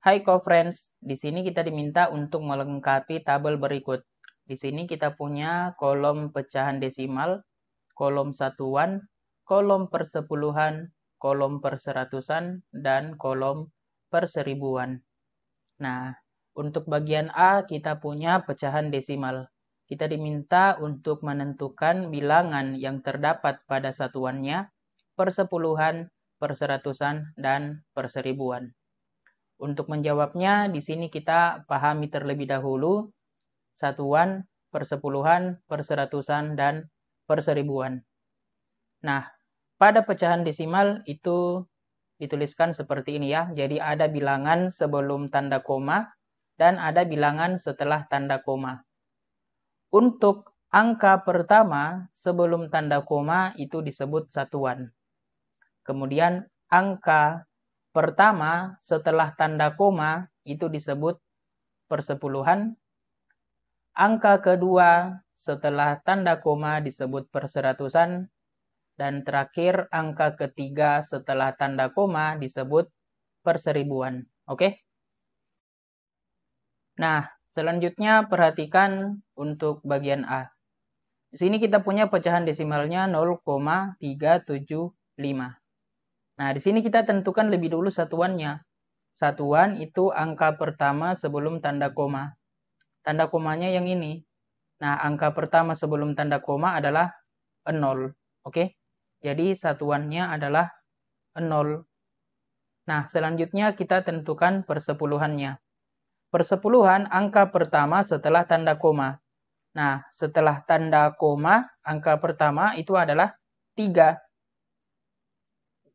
Hai co-friends, di sini kita diminta untuk melengkapi tabel berikut. Di sini kita punya kolom pecahan desimal, kolom satuan, kolom persepuluhan, kolom perseratusan, dan kolom perseribuan. Nah, untuk bagian A kita punya pecahan desimal. Kita diminta untuk menentukan bilangan yang terdapat pada satuannya, persepuluhan, perseratusan, dan perseribuan. Untuk menjawabnya, di sini kita pahami terlebih dahulu satuan, persepuluhan, perseratusan, dan perseribuan. Nah, pada pecahan desimal itu dituliskan seperti ini ya. Jadi ada bilangan sebelum tanda koma dan ada bilangan setelah tanda koma. Untuk angka pertama sebelum tanda koma itu disebut satuan. Kemudian angka Pertama, setelah tanda koma itu disebut persepuluhan. Angka kedua setelah tanda koma disebut perseratusan. Dan terakhir, angka ketiga setelah tanda koma disebut perseribuan. Oke? Nah, selanjutnya perhatikan untuk bagian A. Di sini kita punya pecahan desimalnya 0,375. Nah, di sini kita tentukan lebih dulu satuannya. Satuan itu angka pertama sebelum tanda koma. Tanda komanya yang ini. Nah, angka pertama sebelum tanda koma adalah 0. Oke? Jadi, satuannya adalah 0. Nah, selanjutnya kita tentukan persepuluhannya. Persepuluhan angka pertama setelah tanda koma. Nah, setelah tanda koma, angka pertama itu adalah 3.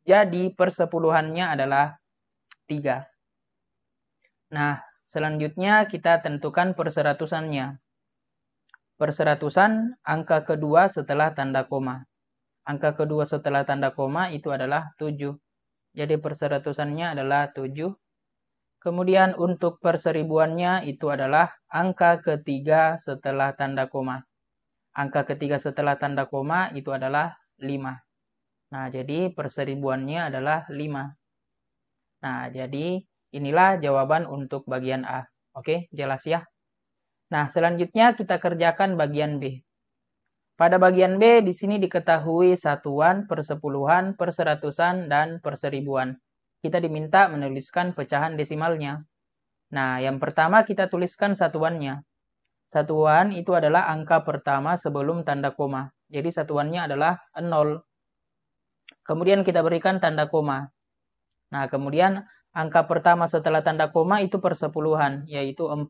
Jadi persepuluhannya adalah 3. Nah, selanjutnya kita tentukan perseratusannya. Perseratusan angka kedua setelah tanda koma. Angka kedua setelah tanda koma itu adalah 7. Jadi perseratusannya adalah 7. Kemudian untuk perseribuannya itu adalah angka ketiga setelah tanda koma. Angka ketiga setelah tanda koma itu adalah 5. Nah, jadi perseribuannya adalah 5. Nah, jadi inilah jawaban untuk bagian A. Oke, jelas ya? Nah, selanjutnya kita kerjakan bagian B. Pada bagian B, di sini diketahui satuan, persepuluhan, perseratusan, dan perseribuan. Kita diminta menuliskan pecahan desimalnya. Nah, yang pertama kita tuliskan satuannya. Satuan itu adalah angka pertama sebelum tanda koma. Jadi satuannya adalah 0. Kemudian kita berikan tanda koma. Nah, kemudian angka pertama setelah tanda koma itu persepuluhan, yaitu 4.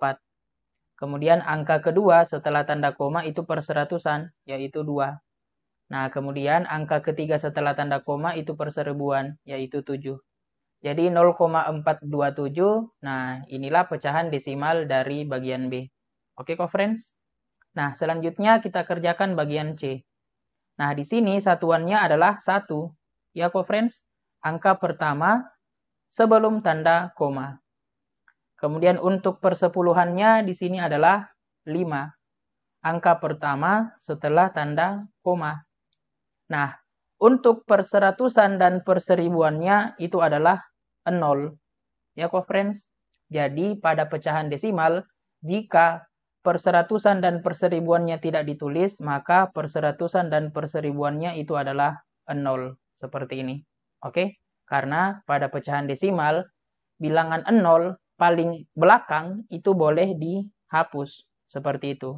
Kemudian angka kedua setelah tanda koma itu perseratusan, yaitu 2. Nah, kemudian angka ketiga setelah tanda koma itu perseribuan, yaitu 7. Jadi 0,427, nah inilah pecahan desimal dari bagian B. Oke kok friends? Nah, selanjutnya kita kerjakan bagian C. Nah, di sini satuannya adalah 1. Ya, co-friends, angka pertama sebelum tanda koma. Kemudian untuk persepuluhannya di sini adalah 5. Angka pertama setelah tanda koma. Nah, untuk perseratusan dan perseribuannya itu adalah 0. Ya, co-friends. Jadi, pada pecahan desimal, jika perseratusan dan perseribuannya tidak ditulis, maka perseratusan dan perseribuannya itu adalah 0 seperti ini. Oke? Karena pada pecahan desimal bilangan 0 paling belakang itu boleh dihapus seperti itu.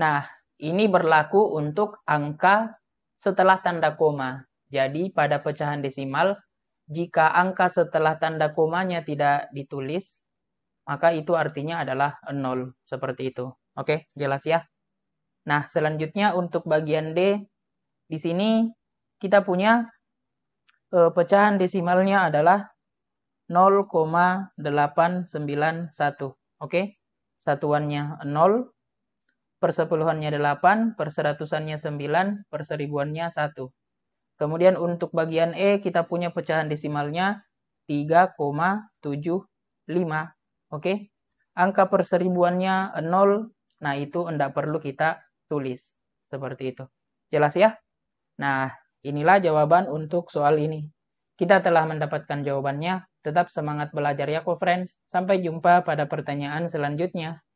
Nah, ini berlaku untuk angka setelah tanda koma. Jadi pada pecahan desimal jika angka setelah tanda komanya tidak ditulis, maka itu artinya adalah 0 seperti itu. Oke, jelas ya? Nah, selanjutnya untuk bagian D di sini kita punya eh, pecahan desimalnya adalah 0,891. Oke, satuannya 0, persepuluhannya 8, perseratusannya 9, perseribuannya 1. Kemudian untuk bagian E kita punya pecahan desimalnya 3,75. Oke, angka perseribuannya 0, nah itu tidak perlu kita tulis. Seperti itu. Jelas ya? Nah, Inilah jawaban untuk soal ini. Kita telah mendapatkan jawabannya. Tetap semangat belajar ya, co-friends. Sampai jumpa pada pertanyaan selanjutnya.